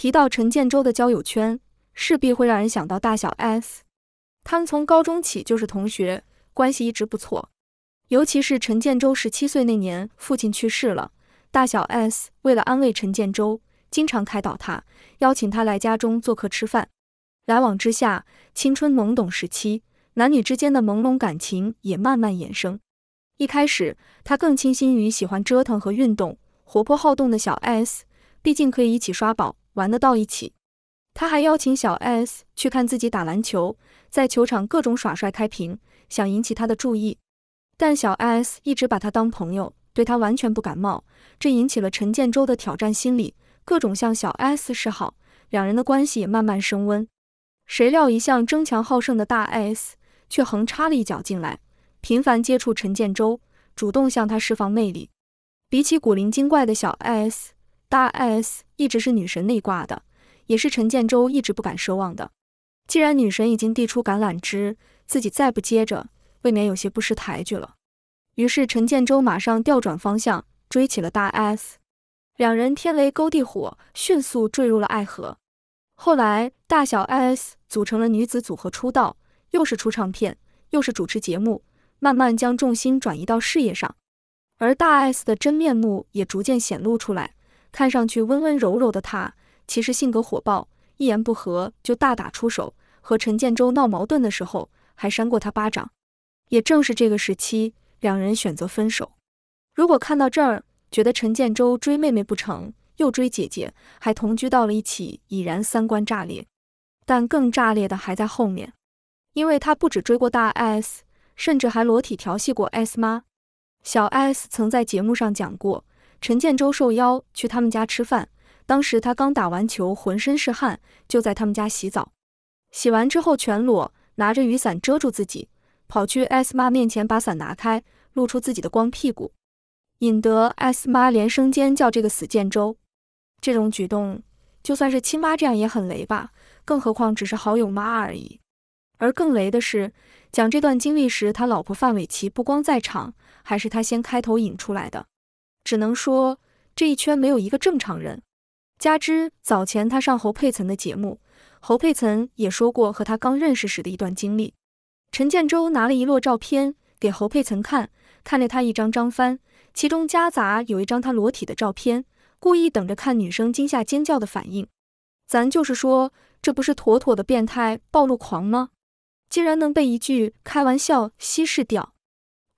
提到陈建州的交友圈，势必会让人想到大小 S。他们从高中起就是同学，关系一直不错。尤其是陈建州十七岁那年，父亲去世了，大小 S 为了安慰陈建州，经常开导他，邀请他来家中做客吃饭。来往之下，青春懵懂时期，男女之间的朦胧感情也慢慢衍生。一开始，他更倾心于喜欢折腾和运动、活泼好动的小 S，毕竟可以一起刷宝。玩得到一起，他还邀请小 S 去看自己打篮球，在球场各种耍帅开屏，想引起他的注意。但小 S 一直把他当朋友，对他完全不感冒，这引起了陈建州的挑战心理，各种向小 S 示好，两人的关系也慢慢升温。谁料一向争强好胜的大 S 却横插了一脚进来，频繁接触陈建州，主动向他释放魅力。比起古灵精怪的小 S。大 S 一直是女神那一挂的，也是陈建州一直不敢奢望的。既然女神已经递出橄榄枝，自己再不接着，未免有些不识抬举了。于是陈建州马上调转方向，追起了大 S。两人天雷勾地火，迅速坠入了爱河。后来大小 S 组成了女子组合出道，又是出唱片，又是主持节目，慢慢将重心转移到事业上。而大 S 的真面目也逐渐显露出来。看上去温温柔柔的他，其实性格火爆，一言不合就大打出手。和陈建州闹矛盾的时候，还扇过他巴掌。也正是这个时期，两人选择分手。如果看到这儿，觉得陈建州追妹妹不成，又追姐姐，还同居到了一起，已然三观炸裂。但更炸裂的还在后面，因为他不止追过大 S，甚至还裸体调戏过 S 妈。小 S 曾在节目上讲过。陈建州受邀去他们家吃饭，当时他刚打完球，浑身是汗，就在他们家洗澡。洗完之后全裸，拿着雨伞遮住自己，跑去 S 妈面前把伞拿开，露出自己的光屁股，引得 S 妈连声尖叫。这个死建州，这种举动就算是亲妈这样也很雷吧，更何况只是好友妈而已。而更雷的是，讲这段经历时，他老婆范玮琪不光在场，还是他先开头引出来的。只能说这一圈没有一个正常人。加之早前他上侯佩岑的节目，侯佩岑也说过和他刚认识时的一段经历。陈建州拿了一摞照片给侯佩岑看，看着他一张张翻，其中夹杂有一张他裸体的照片，故意等着看女生惊吓尖叫的反应。咱就是说，这不是妥妥的变态暴露狂吗？竟然能被一句开玩笑稀释掉。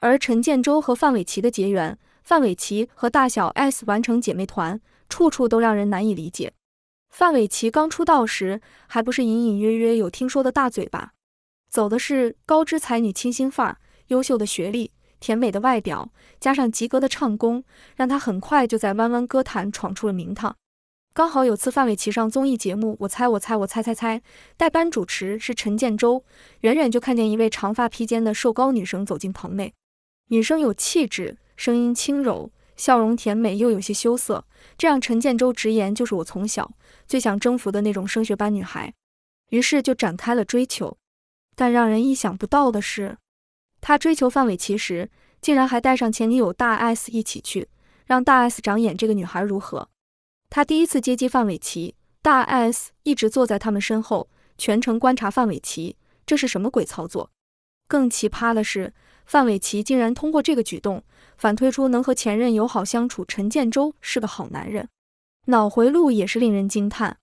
而陈建州和范玮琪的结缘。范玮琪和大小 S 完成姐妹团，处处都让人难以理解。范玮琪刚出道时，还不是隐隐约约有听说的大嘴巴，走的是高知才女清新范儿。优秀的学历、甜美的外表，加上及格的唱功，让她很快就在弯弯歌坛闯出了名堂。刚好有次范玮琪上综艺节目，我猜我猜我猜猜猜，代班主持是陈建州，远远就看见一位长发披肩的瘦高女生走进棚内，女生有气质。声音轻柔，笑容甜美又有些羞涩，这让陈建州直言就是我从小最想征服的那种升学班女孩。于是就展开了追求。但让人意想不到的是，他追求范玮琪时，竟然还带上前女友大 S 一起去，让大 S 长眼这个女孩如何？他第一次接机范玮琪，大 S 一直坐在他们身后，全程观察范玮琪，这是什么鬼操作？更奇葩的是。范玮琪竟然通过这个举动反推出能和前任友好相处，陈建州是个好男人，脑回路也是令人惊叹。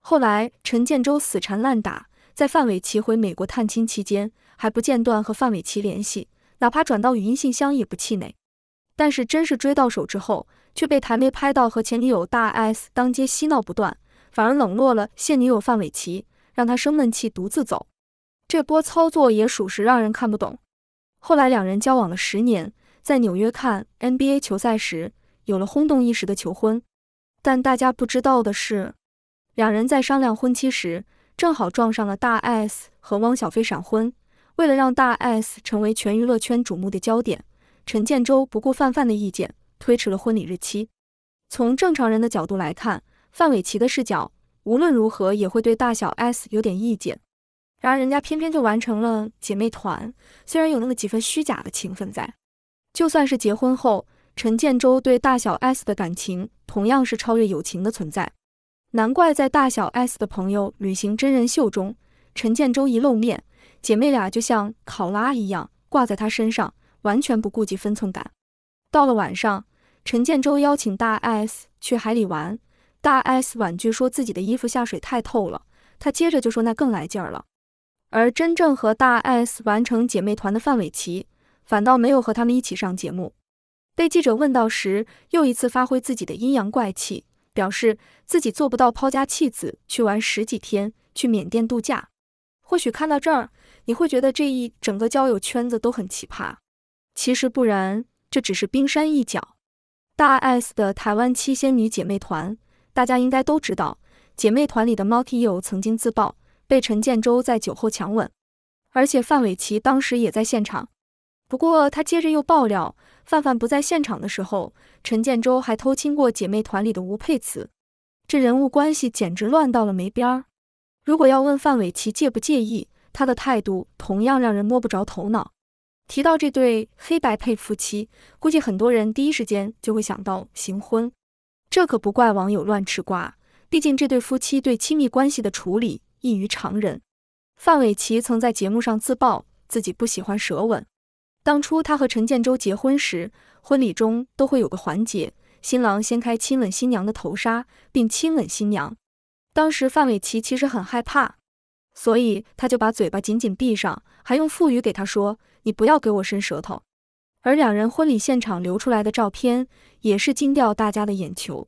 后来陈建州死缠烂打，在范玮琪回美国探亲期间，还不间断和范玮琪联系，哪怕转到语音信箱也不气馁。但是真是追到手之后，却被台媒拍到和前女友大 S 当街嬉闹不断，反而冷落了现女友范玮琪，让他生闷气独自走。这波操作也属实让人看不懂。后来两人交往了十年，在纽约看 NBA 球赛时，有了轰动一时的求婚。但大家不知道的是，两人在商量婚期时，正好撞上了大 S 和汪小菲闪婚。为了让大 S 成为全娱乐圈瞩目的焦点，陈建州不顾范范的意见，推迟了婚礼日期。从正常人的角度来看，范玮琪的视角，无论如何也会对大小 S 有点意见。然而人家偏偏就完成了姐妹团，虽然有那么几分虚假的情分在。就算是结婚后，陈建州对大小 S 的感情同样是超越友情的存在。难怪在大小 S 的朋友旅行真人秀中，陈建州一露面，姐妹俩就像考拉一样挂在他身上，完全不顾及分寸感。到了晚上，陈建州邀请大 S 去海里玩，大 S 婉拒说自己的衣服下水太透了，他接着就说那更来劲儿了。而真正和大 S 完成姐妹团的范玮琪，反倒没有和他们一起上节目。被记者问到时，又一次发挥自己的阴阳怪气，表示自己做不到抛家弃子去玩十几天，去缅甸度假。或许看到这儿，你会觉得这一整个交友圈子都很奇葩。其实不然，这只是冰山一角。大 S 的台湾七仙女姐妹团，大家应该都知道，姐妹团里的猫 Tio 曾经自曝。被陈建州在酒后强吻，而且范玮琪当时也在现场。不过他接着又爆料，范范不在现场的时候，陈建州还偷亲过姐妹团里的吴佩慈。这人物关系简直乱到了没边儿。如果要问范玮琪介不介意，他的态度同样让人摸不着头脑。提到这对黑白配夫妻，估计很多人第一时间就会想到行婚。这可不怪网友乱吃瓜，毕竟这对夫妻对亲密关系的处理。异于常人，范玮琪曾在节目上自曝自己不喜欢舌吻。当初他和陈建州结婚时，婚礼中都会有个环节，新郎掀开亲吻新娘的头纱并亲吻新娘。当时范玮琪其实很害怕，所以他就把嘴巴紧紧闭上，还用腹语给他说：“你不要给我伸舌头。”而两人婚礼现场流出来的照片也是惊掉大家的眼球，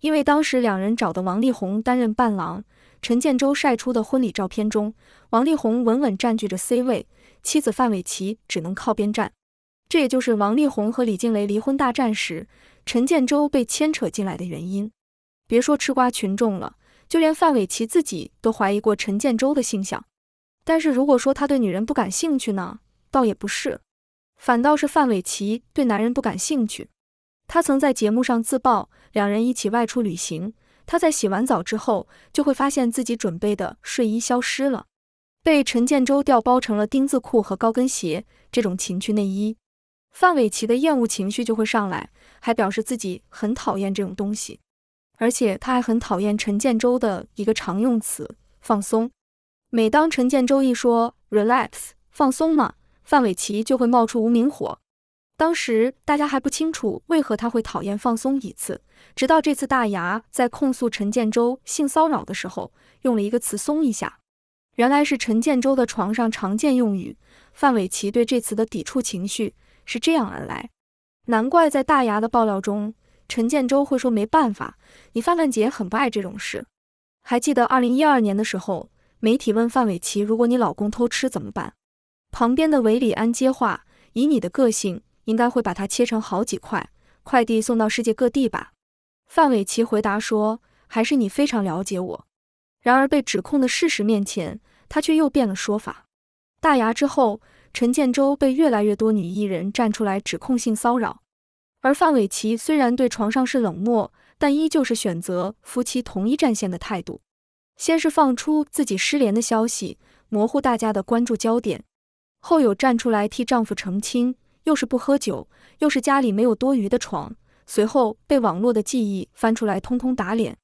因为当时两人找的王力宏担任伴郎。陈建州晒出的婚礼照片中，王力宏稳稳占据着 C 位，妻子范玮琪只能靠边站。这也就是王力宏和李静蕾离婚大战时，陈建州被牵扯进来的原因。别说吃瓜群众了，就连范玮琪自己都怀疑过陈建州的性向。但是如果说他对女人不感兴趣呢，倒也不是，反倒是范玮琪对男人不感兴趣。他曾在节目上自曝，两人一起外出旅行。他在洗完澡之后，就会发现自己准备的睡衣消失了，被陈建州调包成了丁字裤和高跟鞋这种情趣内衣。范伟奇的厌恶情绪就会上来，还表示自己很讨厌这种东西，而且他还很讨厌陈建州的一个常用词“放松”。每当陈建州一说 relax 放松嘛，范伟奇就会冒出无名火。当时大家还不清楚为何他会讨厌放松一次，直到这次大牙在控诉陈建州性骚扰的时候，用了一个词“松一下”，原来是陈建州的床上常见用语。范玮琪对这词的抵触情绪是这样而来，难怪在大牙的爆料中，陈建州会说没办法，你范范姐很不爱这种事。还记得二零一二年的时候，媒体问范玮琪，如果你老公偷吃怎么办？旁边的韦礼安接话，以你的个性。应该会把它切成好几块，快递送到世界各地吧？范玮琪回答说：“还是你非常了解我。”然而被指控的事实面前，他却又变了说法。大牙之后，陈建州被越来越多女艺人站出来指控性骚扰，而范玮琪虽然对床上是冷漠，但依旧是选择夫妻同一战线的态度。先是放出自己失联的消息，模糊大家的关注焦点，后有站出来替丈夫澄清。又是不喝酒，又是家里没有多余的床，随后被网络的记忆翻出来，通通打脸。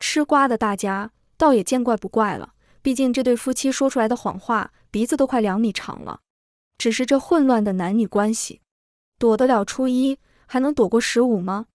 吃瓜的大家倒也见怪不怪了，毕竟这对夫妻说出来的谎话，鼻子都快两米长了。只是这混乱的男女关系，躲得了初一，还能躲过十五吗？